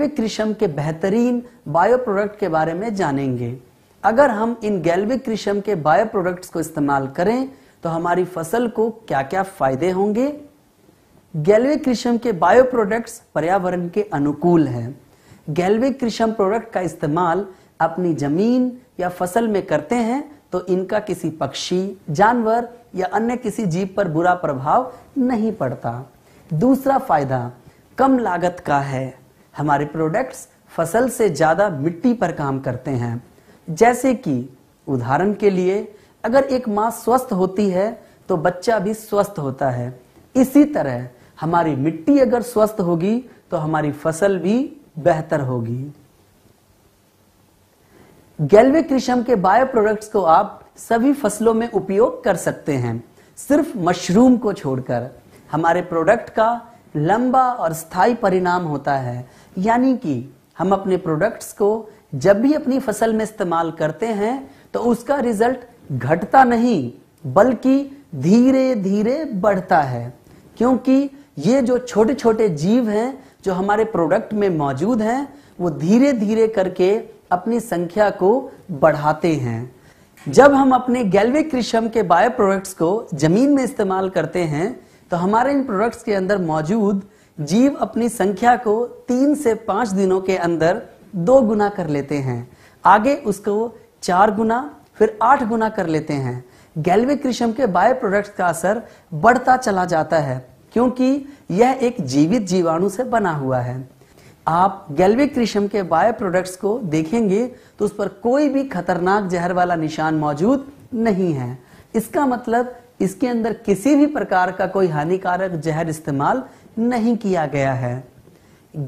गैल्विक रिशम के बेहतरीन bio product के बारे में जानेंगे अगर हम इन गैल्विक रिशम के बायो प्रोडक्ट्स को इस्तेमाल करें तो हमारी फसल को क्या क्या फायदे होंगे गैल्विक रिशम के बायो प्रोडक्ट्स पर्यावरण के अनुकूल हैं गैल्विक रिशम प्रोडक्ट का इस्तेमाल अपनी जमीन या फसल में करते हैं तो इनका किसी पक्षी जानवर या अन्य किसी जीव पर बुरा प्रभाव नहीं पड़ता दूसरा फायदा कम लागत का है हमारे प्रोडक्ट्स फसल से ज़्यादा मिट्टी पर काम करते हैं जैसे कि उदाहरण के लिए अगर एक माँ स्वस्थ होती है तो बच्चा भी स्वस्थ होता है इसी तरह हमारी मिट्टी अगर स्वस्थ होगी तो हमारी फसल भी बेहतर होगी गैलवे कृषम के बायो प्रोडक्ट्स को आप सभी फसलों में उपयोग कर सकते हैं सिर्फ मशरूम को छोड़कर हमारे प्रोडक्ट का लंबा और स्थायी परिणाम होता है यानी कि हम अपने प्रोडक्ट्स को जब भी अपनी फसल में इस्तेमाल करते हैं तो उसका रिजल्ट घटता नहीं बल्कि धीरे धीरे बढ़ता है क्योंकि ये जो छोटे छोटे जीव हैं जो हमारे प्रोडक्ट में मौजूद हैं वो धीरे धीरे करके अपनी संख्या को बढ़ाते हैं जब हम अपने गैल्विक रेशम के बायो प्रोडक्ट्स को जमीन में इस्तेमाल करते हैं तो हमारे इन प्रोडक्ट्स के अंदर मौजूद जीव अपनी संख्या को तीन से पांच दिनों के अंदर दो गुना कर लेते हैं आगे उसको चार गुना फिर आठ गुना कर लेते हैं गैल्विक किस्म के बाय प्रोडक्ट का असर बढ़ता चला जाता है क्योंकि यह एक जीवित जीवाणु से बना हुआ है आप गैल्विक किस्म के बाय प्रोडक्ट्स को देखेंगे तो उस पर कोई भी खतरनाक जहर वाला निशान मौजूद नहीं है इसका मतलब इसके अंदर किसी भी प्रकार का कोई हानिकारक जहर इस्तेमाल नहीं किया गया है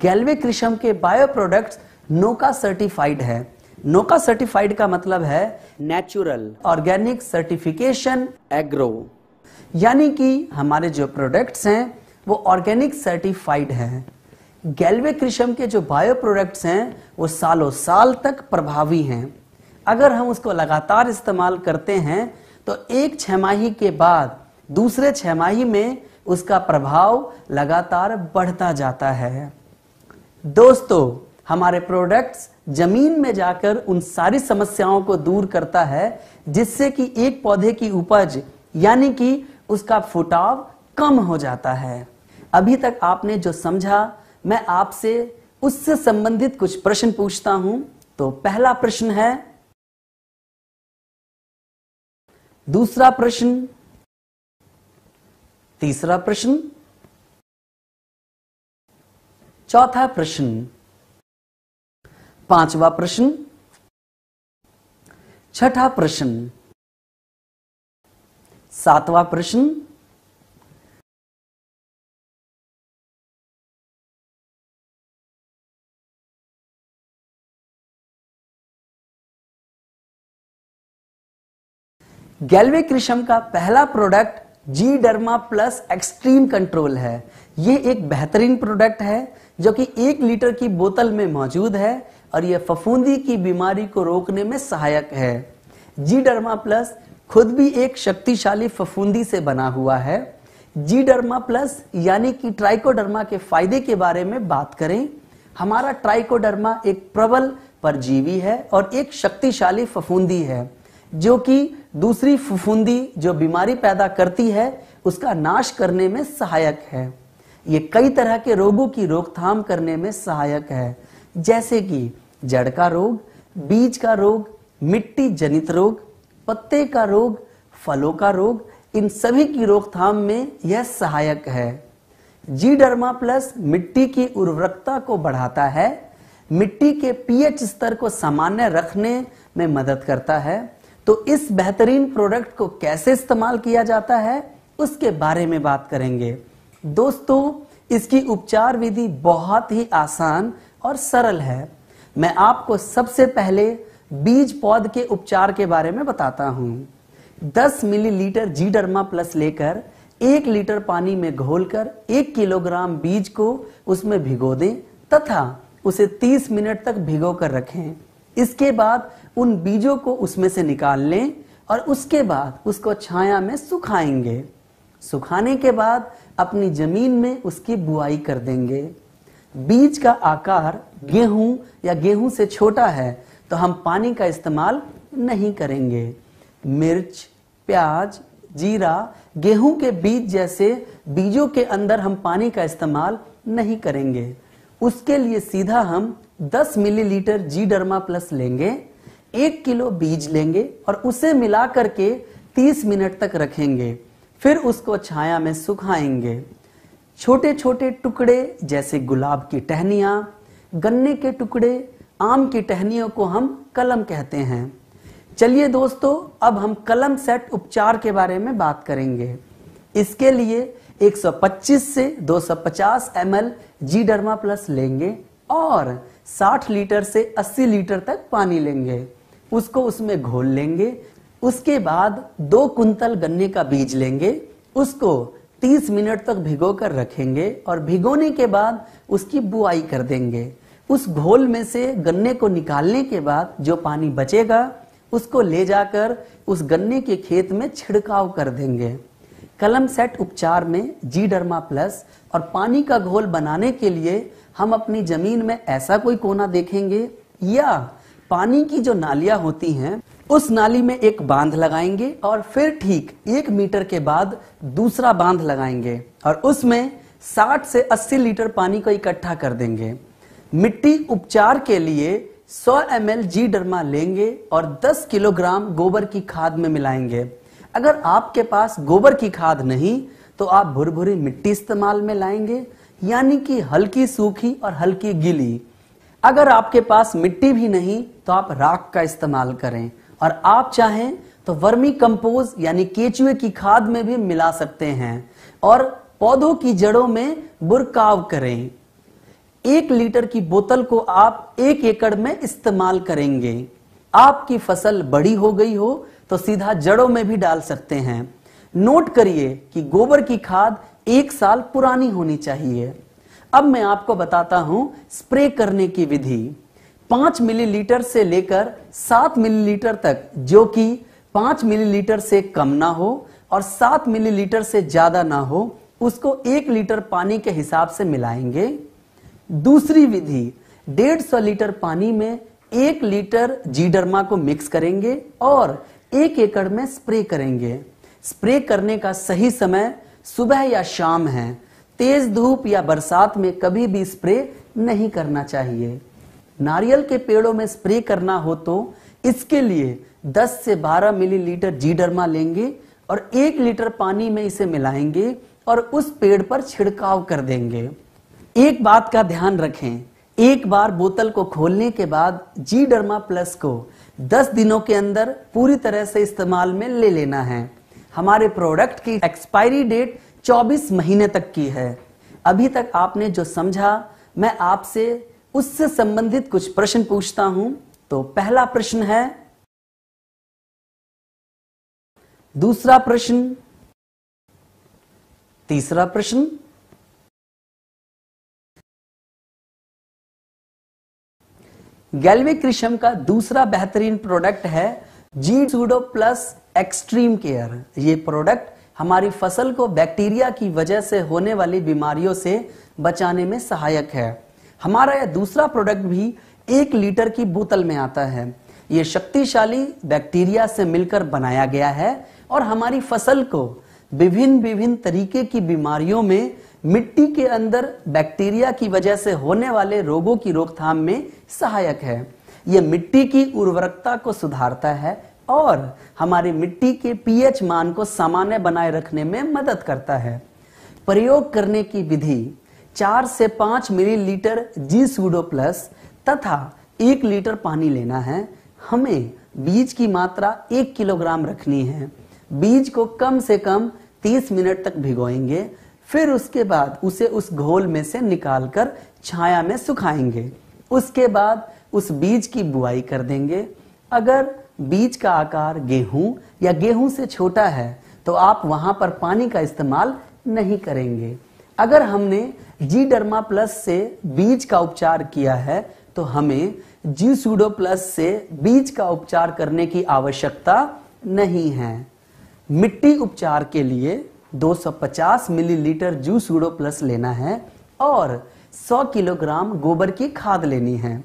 गैल्विक रेशम के बायो प्रोडक्ट्स नोका सर्टिफाइड है नोका सर्टिफाइड का मतलब है नेचुरल ऑर्गेनिक सर्टिफिकेशन एग्रो यानी कि हमारे जो प्रोडक्ट्स हैं वो ऑर्गेनिक सर्टिफाइड हैं गैल्वे कृषम के जो बायो प्रोडक्ट्स हैं वो सालों साल तक प्रभावी हैं अगर हम उसको लगातार इस्तेमाल करते हैं तो एक छमाही के बाद दूसरे छमाही में उसका प्रभाव लगातार बढ़ता जाता है दोस्तों हमारे प्रोडक्ट्स जमीन में जाकर उन सारी समस्याओं को दूर करता है जिससे कि एक पौधे की उपज यानी कि उसका फुटाव कम हो जाता है अभी तक आपने जो समझा मैं आपसे उससे संबंधित कुछ प्रश्न पूछता हूं तो पहला प्रश्न है दूसरा प्रश्न तीसरा प्रश्न चौथा प्रश्न पांचवा प्रश्न छठा प्रश्न सातवा प्रश्न गैलवे कृषम का पहला product G derma plus extreme control है ये एक बेहतरीन प्रोडक्ट है जो कि एक लीटर की बोतल में मौजूद है और यह फफूंदी की बीमारी को रोकने में सहायक है जी डर्मा प्लस खुद भी एक शक्तिशाली फफूंदी से बना हुआ है जी डर्मा प्लस यानी कि ट्राइकोडर्मा के फायदे के बारे में बात करें हमारा ट्राइकोडर्मा एक प्रबल परजीवी है और एक शक्तिशाली फफूंदी है जो कि दूसरी फुफुंदी जो बीमारी पैदा करती है उसका नाश करने में सहायक है ये कई तरह के रोगों की रोकथाम करने में सहायक है जैसे कि जड़ का रोग बीज का रोग मिट्टी जनित रोग पत्ते का रोग फलों का रोग इन सभी की रोकथाम में यह सहायक है जी डर्मा प्लस मिट्टी की उर्वरकता को बढ़ाता है मिट्टी के पीएच स्तर को सामान्य रखने में मदद करता है तो इस बेहतरीन प्रोडक्ट को कैसे इस्तेमाल किया जाता है उसके बारे में बात करेंगे दोस्तों इसकी उपचार विधि बहुत ही आसान और सरल है मैं आपको सबसे पहले बीज पौध के उपचार के बारे में बताता हूं 10 मिलीलीटर जीडर्मा प्लस लेकर एक लीटर पानी में घोलकर एक किलोग्राम बीज को उसमें भिगो दें तथा उसे 30 मिनट तक भिगो कर रखें इसके बाद उन बीजों को उसमें से निकाल लें और उसके बाद उसको छाया में सुखाएंगे सुखाने के बाद अपनी जमीन में उसकी बुआई कर देंगे बीज का आकार गेहूं या गेहूं से छोटा है तो हम पानी का इस्तेमाल नहीं करेंगे मिर्च प्याज जीरा गेहूं के बीज जैसे बीजों के अंदर हम पानी का इस्तेमाल नहीं करेंगे उसके लिए सीधा हम 10 मिलीलीटर जी डर्मा प्लस लेंगे एक किलो बीज लेंगे और उसे मिला करके 30 मिनट तक रखेंगे फिर उसको छाया में सुखाएंगे छोटे छोटे टुकड़े जैसे गुलाब की टहनिया गन्ने के टुकड़े आम की टहनियों को हम कलम कहते हैं चलिए दोस्तों अब हम कलम सेट उपचार के बारे में बात करेंगे इसके लिए 125 से 250 ml जी डर्मा प्लस लेंगे और 60 लीटर से 80 लीटर तक पानी लेंगे उसको उसमें घोल लेंगे उसके बाद दो कुंतल गन्ने का बीज लेंगे उसको 30 मिनट तक भिगो कर रखेंगे और भिगोने के बाद उसकी बुआई कर देंगे उस घोल में से गन्ने को निकालने के बाद जो पानी बचेगा उसको ले जाकर उस गन्ने के खेत में छिड़काव कर देंगे कलम सेट उपचार में जी डर्मा प्लस और पानी का घोल बनाने के लिए हम अपनी जमीन में ऐसा कोई कोना देखेंगे या पानी की जो नालियां होती हैं उस नाली में एक बांध लगाएंगे और फिर ठीक एक मीटर के बाद दूसरा बांध लगाएंगे और उसमें 60 से 80 लीटर पानी को इकट्ठा कर देंगे मिट्टी उपचार के लिए 100 एम एल जी डरमा लेंगे और 10 किलोग्राम गोबर की खाद में मिलाएंगे अगर आपके पास गोबर की खाद नहीं तो आप भुरभुरी मिट्टी इस्तेमाल में लाएंगे यानी कि हल्की सूखी और हल्की गीली अगर आपके पास मिट्टी भी नहीं तो आप राख का इस्तेमाल करें और आप चाहें तो वर्मी कंपोज यानी केचुए की खाद में भी मिला सकते हैं और पौधों की जड़ों में बुरकाव करें एक लीटर की बोतल को आप एक एकड़ में इस्तेमाल करेंगे आपकी फसल बड़ी हो गई हो तो सीधा जड़ों में भी डाल सकते हैं नोट करिए कि गोबर की खाद एक साल पुरानी होनी चाहिए अब मैं आपको बताता हूं स्प्रे करने की विधि पांच मिलीलीटर से लेकर सात मिलीलीटर तक जो कि पांच मिलीलीटर से कम ना हो और सात मिलीलीटर से ज्यादा ना हो उसको एक लीटर पानी के हिसाब से मिलाएंगे दूसरी विधि डेढ़ सौ लीटर पानी में एक लीटर जीडरमा को मिक्स करेंगे और एक एकड़ में स्प्रे करेंगे स्प्रे करने का सही समय सुबह या शाम है तेज धूप या बरसात में कभी भी स्प्रे नहीं करना चाहिए नारियल के पेड़ों में स्प्रे करना हो तो इसके लिए 10 से 12 मिलीलीटर जीडरमा लेंगे और एक लीटर पानी में इसे मिलाएंगे और उस पेड़ पर छिड़काव कर देंगे एक बात का ध्यान रखें एक बार बोतल को खोलने के बाद जी डरमा प्लस को 10 दिनों के अंदर पूरी तरह से इस्तेमाल में ले लेना है हमारे प्रोडक्ट की एक्सपायरी डेट 24 महीने तक की है अभी तक आपने जो समझा मैं आपसे उससे संबंधित कुछ प्रश्न पूछता हूं तो पहला प्रश्न है दूसरा प्रश्न तीसरा प्रश्न गैल्विक रेशम का दूसरा बेहतरीन प्रोडक्ट है G pseudo plus extreme care ये प्रोडक्ट हमारी फसल को बैक्टीरिया की वजह से होने वाली बीमारियों से बचाने में सहायक है हमारा यह दूसरा प्रोडक्ट भी एक लीटर की बोतल में आता है ये शक्तिशाली बैक्टीरिया से मिलकर बनाया गया है और हमारी फसल को विभिन्न विभिन्न तरीके की बीमारियों में मिट्टी के अंदर बैक्टीरिया की वजह से होने वाले रोगों की रोकथाम में सहायक है यह मिट्टी की उर्वरकता को सुधारता है और हमारी मिट्टी के पीएच मान को सामान्य बनाए रखने में मदद करता है प्रयोग करने की विधि चार से पांच मिलीलीटर जी सूडो प्लस तथा एक लीटर पानी लेना है हमें बीज की मात्रा एक किलोग्राम रखनी है बीज को कम से कम तीस मिनट तक भिगोएंगे फिर उसके बाद उसे उस घोल में से निकालकर छाया में सुखाएंगे उसके बाद उस बीज की बुआई कर देंगे अगर बीज का आकार गेहूं या गेहूं से छोटा है तो आप वहां पर पानी का इस्तेमाल नहीं करेंगे अगर हमने जी डर्मा प्लस से बीज का उपचार किया है तो हमें जी सूडो प्लस से बीज का उपचार करने की आवश्यकता नहीं है मिट्टी उपचार के लिए 250 मिलीलीटर जू सूडो प्लस लेना है और 100 किलोग्राम गोबर की खाद लेनी है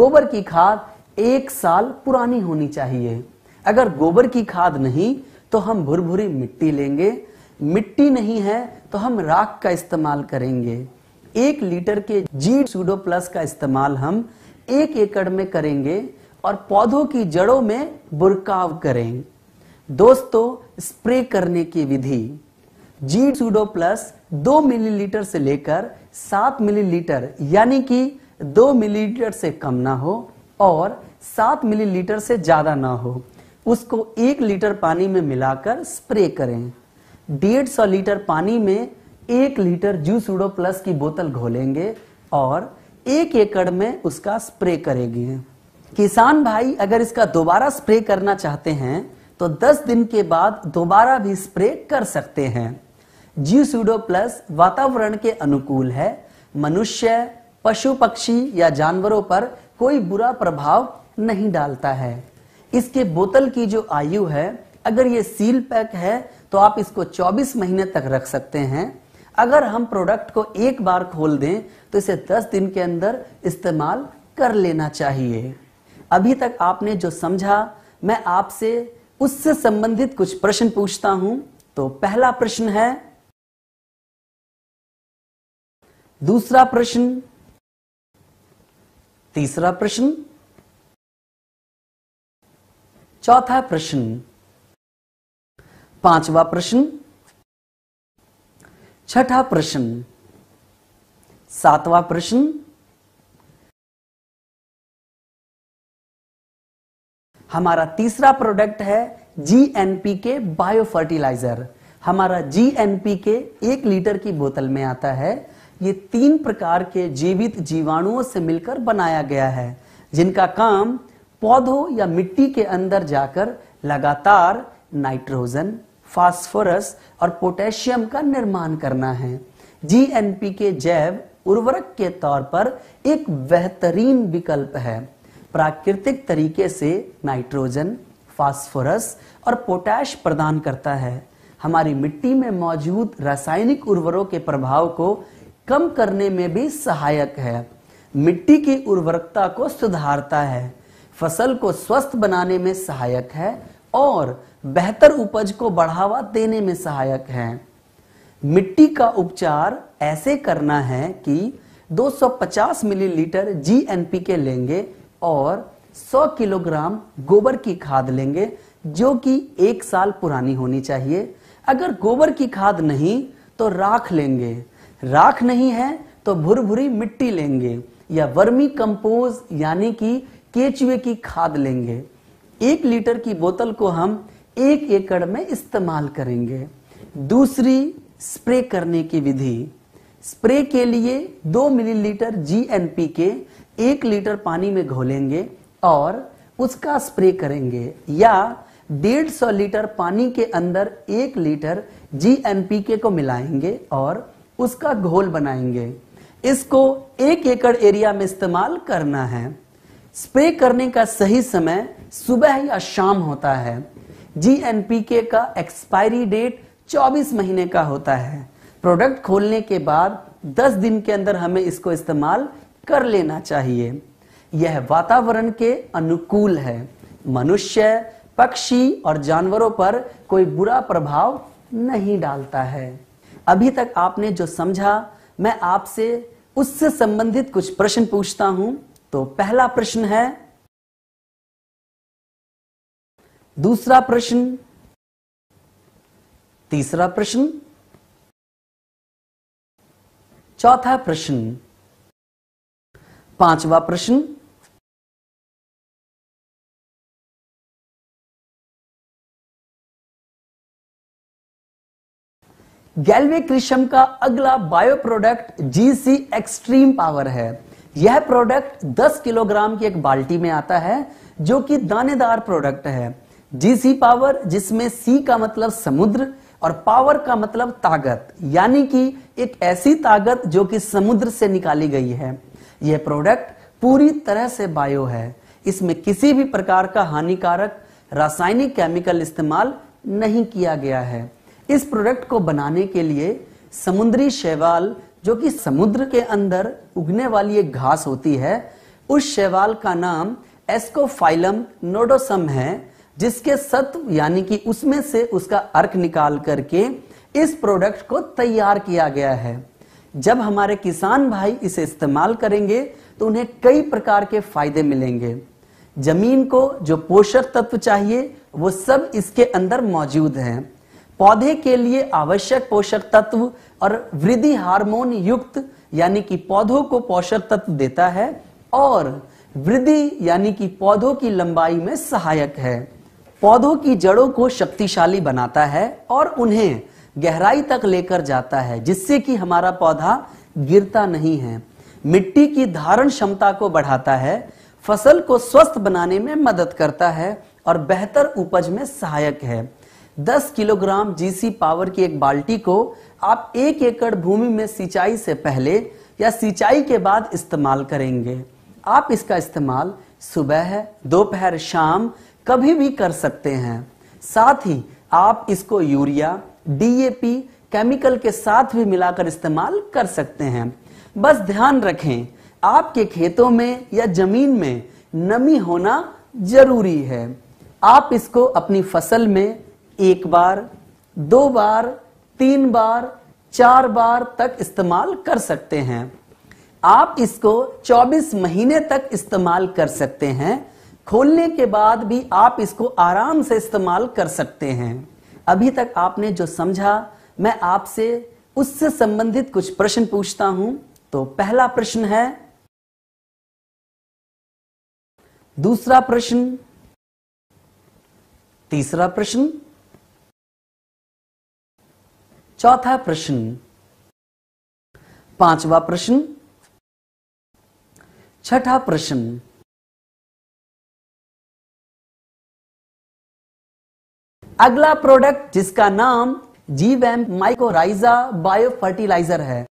गोबर की खाद एक साल पुरानी होनी चाहिए अगर गोबर की खाद नहीं तो हम भुरभुरी मिट्टी लेंगे मिट्टी नहीं है तो हम राख का इस्तेमाल करेंगे एक लीटर के जी सूडो प्लस का इस्तेमाल हम एक एकड़ में करेंगे और पौधों की जड़ों में बुरकाव करें दोस्तों स्प्रे करने की विधि जी सूडो प्लस दो मिलीलीटर से लेकर सात मिलीलीटर यानी कि दो मिलीलीटर से कम ना हो और सात मिलीलीटर से ज्यादा ना हो उसको एक लीटर पानी में मिलाकर स्प्रे करें डेढ़ सौ लीटर पानी में एक लीटर जूसूडो प्लस की बोतल घोलेंगे और एक एकड़ में उसका स्प्रे करेंगे किसान भाई अगर इसका दोबारा स्प्रे करना चाहते हैं तो 10 दिन के बाद दोबारा भी स्प्रे कर सकते हैं जी सूडो प्लस वातावरण के अनुकूल है मनुष्य पशु पक्षी या जानवरों पर कोई बुरा प्रभाव नहीं डालता है इसके बोतल की जो आयु है अगर ये सील पैक है तो आप इसको 24 महीने तक रख सकते हैं अगर हम प्रोडक्ट को एक बार खोल दें तो इसे 10 दिन के अंदर इस्तेमाल कर लेना चाहिए अभी तक आपने जो समझा मैं आपसे उससे संबंधित कुछ प्रश्न पूछता हूं तो पहला प्रश्न है दूसरा प्रश्न तीसरा प्रश्न चौथा प्रश्न पांचवा प्रश्न छठा प्रश्न सातवां प्रश्न हमारा तीसरा प्रोडक्ट है जीएनपी के बायो फर्टिलाइजर हमारा जीएनपी के एक लीटर की बोतल में आता है ये तीन प्रकार के जीवित जीवाणुओं से मिलकर बनाया गया है जिनका काम पौधों या मिट्टी के अंदर जाकर लगातार नाइट्रोजन फास्फोरस और पोटेशियम का निर्माण करना है जीएनपी के जैव उर्वरक के तौर पर एक बेहतरीन विकल्प है प्राकृतिक तरीके से नाइट्रोजन फास्फोरस और पोटैश प्रदान करता है हमारी मिट्टी में मौजूद रासायनिक उर्वरों के प्रभाव को कम करने में भी सहायक है मिट्टी की उर्वरकता को सुधारता है फसल को स्वस्थ बनाने में सहायक है और बेहतर उपज को बढ़ावा देने में सहायक है मिट्टी का उपचार ऐसे करना है कि 250 मिलीलीटर जी के लेंगे और 100 किलोग्राम गोबर की खाद लेंगे जो कि एक साल पुरानी होनी चाहिए अगर गोबर की खाद नहीं तो राख लेंगे राख नहीं है तो भुरभुरी मिट्टी लेंगे या वर्मी कंपोज यानी कि केचुए की खाद लेंगे एक लीटर की बोतल को हम एक एकड़ में इस्तेमाल करेंगे दूसरी स्प्रे करने की विधि स्प्रे के लिए दो मिलीलीटर जी एन पी के एक लीटर पानी में घोलेंगे और उसका स्प्रे करेंगे या डेढ़ सौ लीटर पानी के अंदर एक लीटर जी एन पी के को मिलाएंगे और उसका घोल बनाएंगे इसको एक एकड़ एरिया में इस्तेमाल करना है स्प्रे करने का सही समय सुबह या शाम होता है जी एन पी के का एक्सपायरी डेट 24 महीने का होता है प्रोडक्ट खोलने के बाद 10 दिन के अंदर हमें इसको इस्तेमाल कर लेना चाहिए यह वातावरण के अनुकूल है मनुष्य पक्षी और जानवरों पर कोई बुरा प्रभाव नहीं डालता है अभी तक आपने जो समझा मैं आपसे उससे संबंधित कुछ प्रश्न पूछता हूं तो पहला प्रश्न है दूसरा प्रश्न तीसरा प्रश्न चौथा प्रश्न पांचवा प्रश्न गैलवे क्रिशम का अगला bio product GC extreme power है यह प्रोडक्ट 10 किलोग्राम की एक बाल्टी में आता है जो कि दानेदार प्रोडक्ट है जीसी पावर जिसमें सी का मतलब समुद्र और पावर का मतलब ताकत यानी कि एक ऐसी ताकत जो कि समुद्र से निकाली गई है यह प्रोडक्ट पूरी तरह से बायो है इसमें किसी भी प्रकार का हानिकारक रासायनिक केमिकल इस्तेमाल नहीं किया गया है इस प्रोडक्ट को बनाने के लिए समुद्री शैवाल जो कि समुद्र के अंदर उगने वाली एक घास होती है उस शैवाल का नाम एस्कोफाइलम नोडोसम है जिसके सत्व यानी कि उसमें से उसका अर्क निकाल करके इस प्रोडक्ट को तैयार किया गया है जब हमारे किसान भाई इसे इस्तेमाल करेंगे तो उन्हें कई प्रकार के फायदे मिलेंगे जमीन को जो पोषक तत्व चाहिए वो सब इसके अंदर मौजूद हैं पौधे के लिए आवश्यक पोषक तत्व और वृद्धि हार्मोन युक्त यानी कि पौधों को पोषक तत्व देता है और वृद्धि यानी कि पौधों की लंबाई में सहायक है पौधों की जड़ों को शक्तिशाली बनाता है और उन्हें गहराई तक लेकर जाता है जिससे कि हमारा पौधा गिरता नहीं है मिट्टी की धारण क्षमता को बढ़ाता है फसल को स्वस्थ बनाने में मदद करता है और बेहतर उपज में सहायक है 10 किलोग्राम जीसी पावर की एक बाल्टी को आप एक एकड़ भूमि में सिंचाई से पहले या सिंचाई के बाद इस्तेमाल करेंगे आप इसका इस्तेमाल सुबह दोपहर शाम कभी भी कर सकते हैं साथ ही आप इसको यूरिया डीएपी केमिकल के साथ भी मिलाकर इस्तेमाल कर सकते हैं बस ध्यान रखें आपके खेतों में या जमीन में नमी होना जरूरी है आप इसको अपनी फसल में एक बार दो बार तीन बार चार बार तक इस्तेमाल कर सकते हैं आप इसको 24 महीने तक इस्तेमाल कर सकते हैं खोलने के बाद भी आप इसको आराम से इस्तेमाल कर सकते हैं अभी तक आपने जो समझा मैं आपसे उससे संबंधित कुछ प्रश्न पूछता हूं तो पहला प्रश्न है दूसरा प्रश्न तीसरा प्रश्न चौथा प्रश्न पांचवा प्रश्न छठा प्रश्न अगला प्रोडक्ट जिसका नाम जीवैम माइकोराइजा बायो फर्टिलाइजर है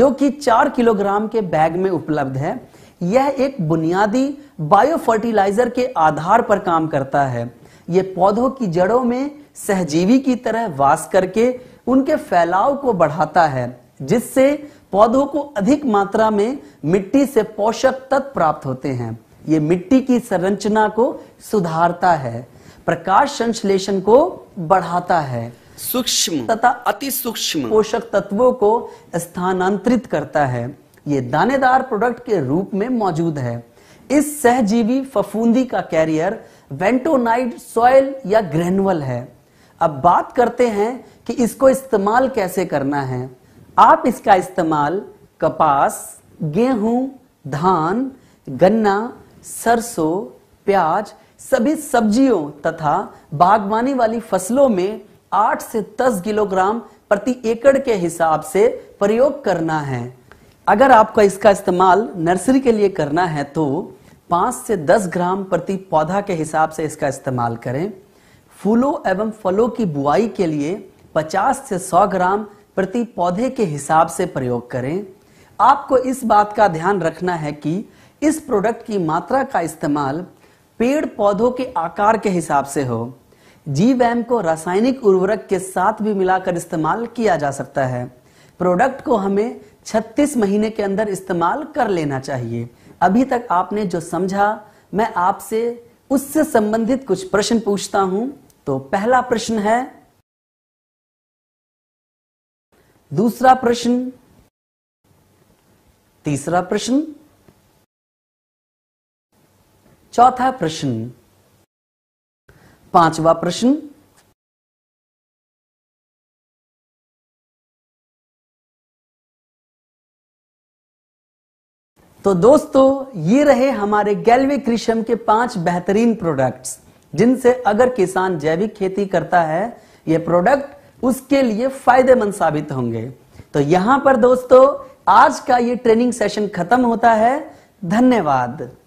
जो कि चार किलोग्राम के बैग में उपलब्ध है यह एक बुनियादी बायो फर्टिलाइजर के आधार पर काम करता है यह पौधों की जड़ों में सहजीवी की तरह वास करके उनके फैलाव को बढ़ाता है जिससे पौधों को अधिक मात्रा में मिट्टी से पोषक तत्व प्राप्त होते हैं ये मिट्टी की संरचना को सुधारता है प्रकाश संश्लेषण को बढ़ाता है सूक्ष्म तथा अति सूक्ष्म पोषक तत्वों को स्थानांतरित करता है ये दानेदार प्रोडक्ट के रूप में मौजूद है इस सहजीवी फफूंदी का कैरियर वेंटोनाइड सॉयल या ग्रेनुअल है अब बात करते हैं कि इसको इस्तेमाल कैसे करना है आप इसका इस्तेमाल कपास गेहूं धान गन्ना सरसों प्याज सभी सब्जियों तथा बागवानी वाली फसलों में 8 से 10 किलोग्राम प्रति एकड़ के हिसाब से प्रयोग करना है अगर आपका इसका इस्तेमाल नर्सरी के लिए करना है तो 5 से 10 ग्राम प्रति पौधा के हिसाब से इसका इस्तेमाल करें फूलों एवं फलों की बुआई के लिए 50 से 100 ग्राम प्रति पौधे के हिसाब से प्रयोग करें आपको इस बात का ध्यान रखना है कि इस प्रोडक्ट की मात्रा का इस्तेमाल पेड़ पौधों के आकार के हिसाब से हो जीवैम को रासायनिक उर्वरक के साथ भी मिलाकर इस्तेमाल किया जा सकता है प्रोडक्ट को हमें 36 महीने के अंदर इस्तेमाल कर लेना चाहिए अभी तक आपने जो समझा मैं आपसे उससे संबंधित कुछ प्रश्न पूछता हूं तो पहला प्रश्न है दूसरा प्रश्न तीसरा प्रश्न चौथा प्रश्न पांचवा प्रश्न तो दोस्तों ये रहे हमारे गैलवे क्रिशम के पांच बेहतरीन प्रोडक्ट्स जिनसे अगर किसान जैविक खेती करता है ये प्रोडक्ट उसके लिए फायदेमंद साबित होंगे तो यहां पर दोस्तों आज का ये ट्रेनिंग सेशन खत्म होता है धन्यवाद